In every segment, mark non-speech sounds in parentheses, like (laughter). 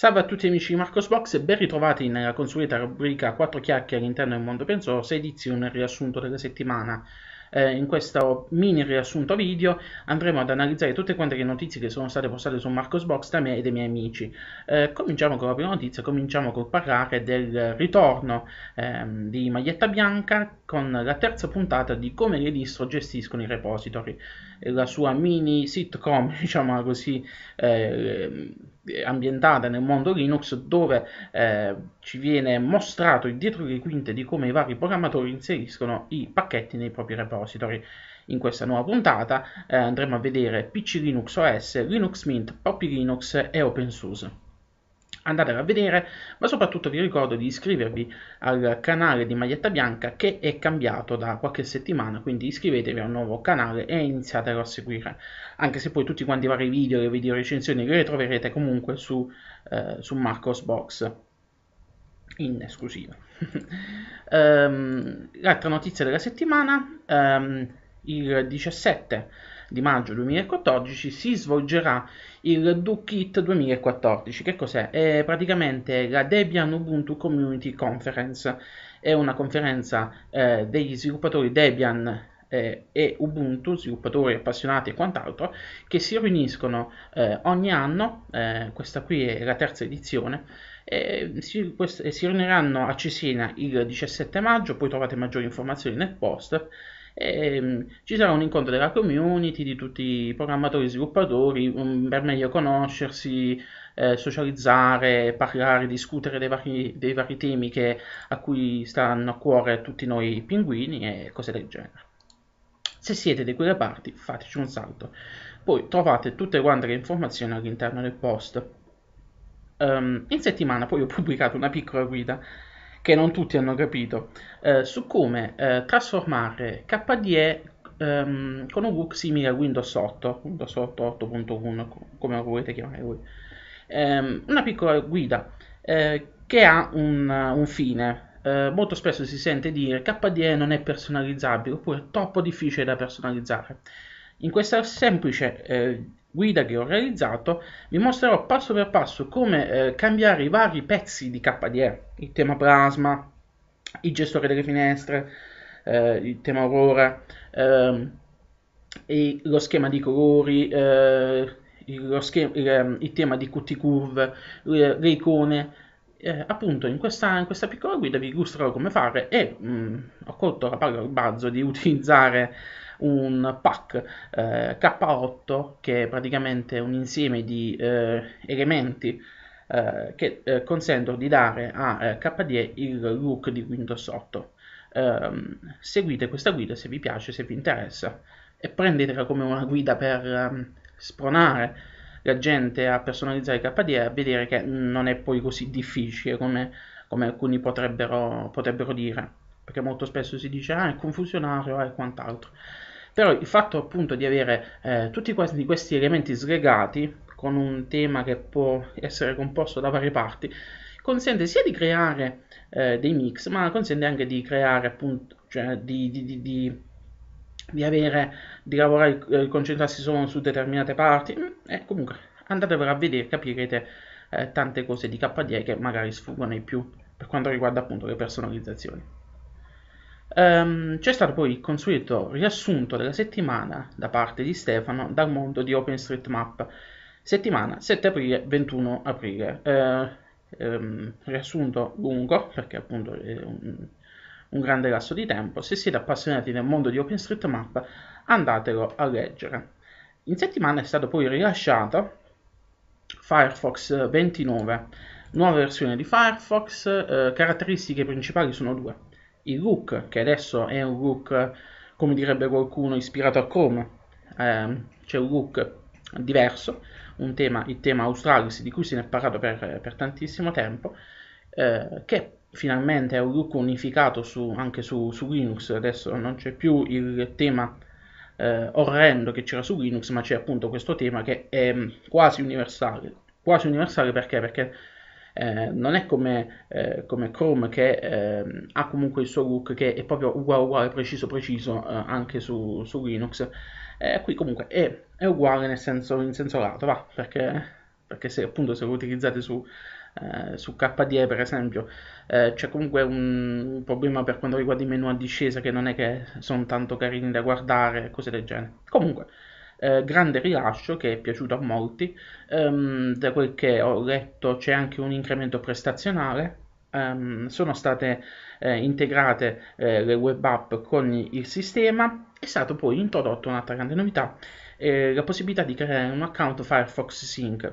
Salve a tutti amici di Marcosbox e ben ritrovati nella eh, consueta rubrica 4 chiacchiere all'interno del mondo open source, edizione riassunto della settimana. Eh, in questo mini riassunto video andremo ad analizzare tutte quante le notizie che sono state postate su Marcosbox da me e dai miei amici. Eh, cominciamo con la prima notizia, cominciamo col parlare del ritorno ehm, di Maglietta Bianca con la terza puntata di come le distro gestiscono i repository la sua mini sitcom, (laughs) diciamo così, eh, eh, ambientata nel mondo Linux, dove eh, ci viene mostrato il dietro le quinte di come i vari programmatori inseriscono i pacchetti nei propri repository. In questa nuova puntata eh, andremo a vedere PC Linux OS, Linux Mint, Poppy Linux e OpenSUSE andatela a vedere, ma soprattutto vi ricordo di iscrivervi al canale di Maglietta Bianca che è cambiato da qualche settimana, quindi iscrivetevi al nuovo canale e iniziatelo a seguire, anche se poi tutti quanti i vari video, le video recensioni le troverete comunque su, eh, su Marcos Box in esclusiva. um, (laughs) ehm, l'altra notizia della settimana, um, il 17 di maggio 2014 si svolgerà il DoKit 2014. Che cos'è? È praticamente la Debian Ubuntu Community Conference. È una conferenza eh, degli sviluppatori Debian eh, e Ubuntu, sviluppatori appassionati e quant'altro, che si riuniscono eh, ogni anno, eh, questa qui è la terza edizione, si, quest- si riuniranno a Cesena il 17 maggio, poi trovate maggiori informazioni nel post e, ehm, ci sarà un incontro della community, di tutti i programmatori e sviluppatori um, per meglio conoscersi, eh, socializzare, parlare, discutere dei vari, dei vari temi che, a cui stanno a cuore tutti noi pinguini e cose del genere. Se siete di quelle parti fateci un salto. Poi trovate tutte quante le informazioni all'interno del post. Um, in settimana poi ho pubblicato una piccola guida che non tutti hanno capito, eh, su come eh, trasformare KDE ehm, con un book simile a Windows 8, Windows 8 8.1, come lo volete chiamare voi. Eh, una piccola guida eh, che ha un, un fine. Eh, molto spesso si sente dire KDE non è personalizzabile oppure è troppo difficile da personalizzare. In questa semplice eh, guida che ho realizzato vi mostrerò passo per passo come eh, cambiare i vari pezzi di KDE, il tema plasma, il gestore delle finestre, eh, il tema aurora, ehm, lo schema di colori, eh, il, schema, il, ehm, il, tema di QT curve, le, le icone, eh, appunto in questa, in questa, piccola guida vi illustrerò come fare e mh, mm, ho colto la palla al bazzo di utilizzare un pack eh, K8 che è praticamente un insieme di eh, elementi eh, che eh, consentono di dare a eh, KDE il look di Windows 8. Ehm, seguite questa guida se vi piace, se vi interessa e prendetela come una guida per ehm, spronare la gente a personalizzare KDE e a vedere che non è poi così difficile come, come alcuni potrebbero, potrebbero dire perché molto spesso si dice ah è confusionario eh, e quant'altro però il fatto appunto di avere eh, tutti questi, questi elementi slegati con un tema che può essere composto da varie parti consente sia di creare eh, dei mix ma consente anche di creare appunto cioè di, di, di, di, avere di lavorare eh, concentrarsi solo su determinate parti mm, e eh, comunque andatevelo a vedere capirete eh, tante cose di KDE che magari sfuggono di più per quanto riguarda appunto le personalizzazioni Um, c'è stato poi il consueto riassunto della settimana da parte di Stefano dal mondo di OpenStreetMap, settimana 7 aprile 21 aprile. Uh, um, riassunto lungo perché appunto è un, un grande lasso di tempo. Se siete appassionati del mondo di OpenStreetMap andatelo a leggere. In settimana è stato poi rilasciato Firefox 29, nuova versione di Firefox, eh, caratteristiche principali sono due il Rook, che adesso è un Rook, come direbbe qualcuno, ispirato a Chrome. Eh, c'è un Rook diverso, un tema, il tema Australis di cui se ne è parlato per, per tantissimo tempo, eh, che finalmente è un look unificato su, anche su, su, Linux, adesso non c'è più il tema eh, orrendo che c'era su Linux, ma c'è appunto questo tema che è mm, quasi universale. Quasi universale perché? Perché eh, non è come, eh, come Chrome che eh, ha comunque il suo look che è proprio uguale, uguale preciso, preciso eh, anche su, su Linux. qui comunque è, è, uguale nel senso, in senso lato, va, perché, perché se, appunto se lo utilizzate su, eh, su KDE per esempio c'è comunque un, un, problema per quanto riguarda i menu a discesa che non è che sono tanto carini da guardare, cose del genere. Comunque eh, grande rilascio che è piaciuto a molti, um, da quel che ho letto c'è anche un incremento prestazionale, um, sono state eh, integrate eh, le web app con il sistema, è stato poi introdotto un'altra grande novità, eh, la possibilità di creare un account Firefox Sync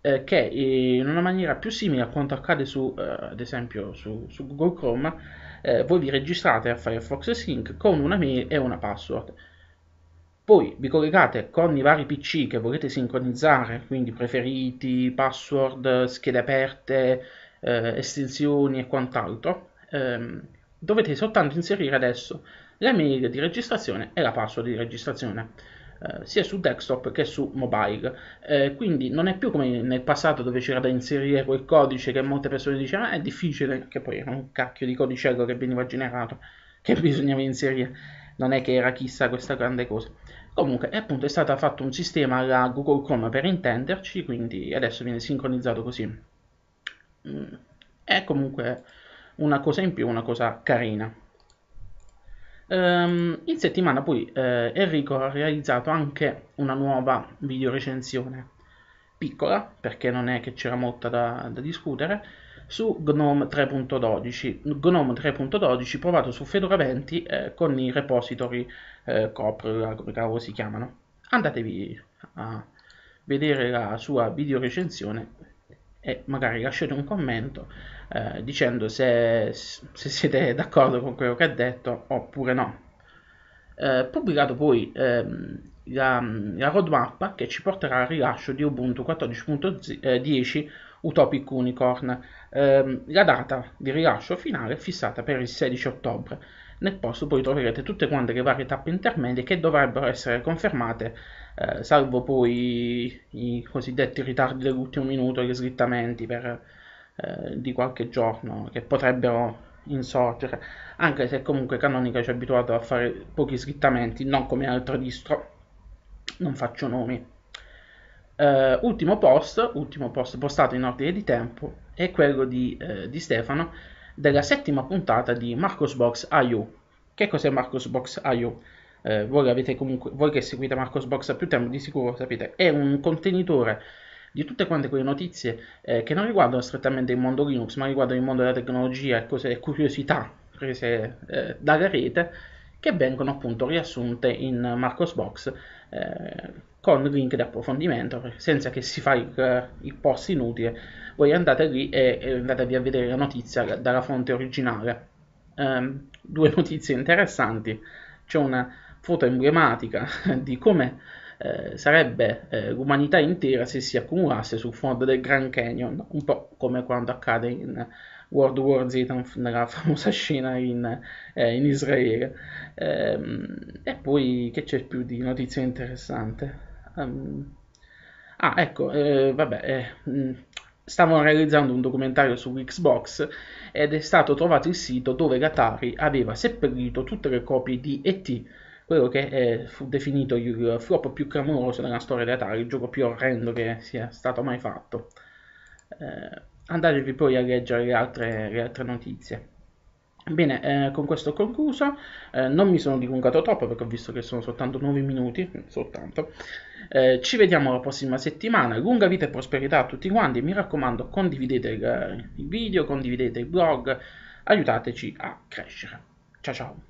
eh, che in una maniera più simile a quanto accade su, eh, ad esempio su, su Google Chrome, eh, voi vi registrate a Firefox Sync con una mail e una password. Poi vi collegate con i vari PC che volete sincronizzare, quindi preferiti, password, schede aperte, eh, estensioni e quant'altro. Eh, dovete soltanto inserire adesso la mail di registrazione e la password di registrazione. Eh, sia su desktop che su mobile eh, quindi non è più come nel passato dove c'era da inserire quel codice che molte persone dicevano eh, è difficile che poi era un cacchio di codicello che veniva generato che bisognava inserire non è che era chissà questa grande cosa. Comunque, appunto, è stato fatto un sistema alla Google Chrome per intenderci, quindi adesso viene sincronizzato così. Mm, è comunque una cosa in più, una cosa carina. Um, in settimana poi eh, Enrico ha realizzato anche una nuova video recensione, piccola, perché non è che c'era molta da, da discutere, su GNOME 3.12, GNOME 3.12 provato su Fedora 20 eh, con i repository eh, COPR, come cavolo si chiamano. Andatevi a vedere la sua video recensione e magari lasciate un commento eh, dicendo se, se siete d'accordo con quello che ha detto oppure no. Eh, pubblicato poi ehm, la, la, roadmap che ci porterà al rilascio di Ubuntu 14.10 Utopic Unicorn, ehm, la data di rilascio finale è fissata per il 16 ottobre. Nel posto poi troverete tutte quante le varie tappe intermedie che dovrebbero essere confermate, eh, salvo poi i, cosiddetti ritardi dell'ultimo minuto gli slittamenti per, eh, di qualche giorno che potrebbero insorgere, anche se comunque Canonica ci ha abituato a fare pochi slittamenti, non come altro distro, non faccio nomi Uh, ultimo post, ultimo post postato in ordine di tempo, è quello di, uh, di Stefano della settima puntata di Marcosbox IU. Che cos'è Marcosbox IU? Uh, eh, voi, comunque, voi, che seguite Marcosbox da più tempo di sicuro sapete, è un contenitore di tutte quante quelle notizie eh, che non riguardano strettamente il mondo Linux, ma riguardano il mondo della tecnologia e cose, curiosità prese eh, dalla rete che vengono appunto riassunte in Marcosbox eh, con link di approfondimento, senza che si fa il, eh, il post inutile, voi andate lì e, e andatevi a vedere la notizia dalla fonte originale. Um, due (laughs) notizie interessanti, c'è una foto emblematica (laughs) di come eh, sarebbe eh, l'umanità intera se si accumulasse sul fondo del Grand Canyon, un po' come quando accade in World War Z nella famosa (laughs) scena in, eh, in Israele. Ehm, e poi che c'è più di notizia interessante? Um, ah, ecco, eh, vabbè, eh, mm, stavano realizzando un documentario su Xbox ed è stato trovato il sito dove l'Atari aveva seppellito tutte le copie di ET quello che è, eh, fu definito il flop più clamoroso nella storia di Atari, il gioco più orrendo che sia stato mai fatto. Eh, andatevi poi a leggere le altre, le altre notizie. Bene, eh, con questo ho concluso, eh, non mi sono dilungato troppo perché ho visto che sono soltanto 9 minuti, (laughs) soltanto. Eh, ci vediamo la prossima settimana, lunga vita e prosperità a tutti quanti, mi raccomando condividete il, eh, il video, condividete il blog, aiutateci a crescere. Ciao ciao!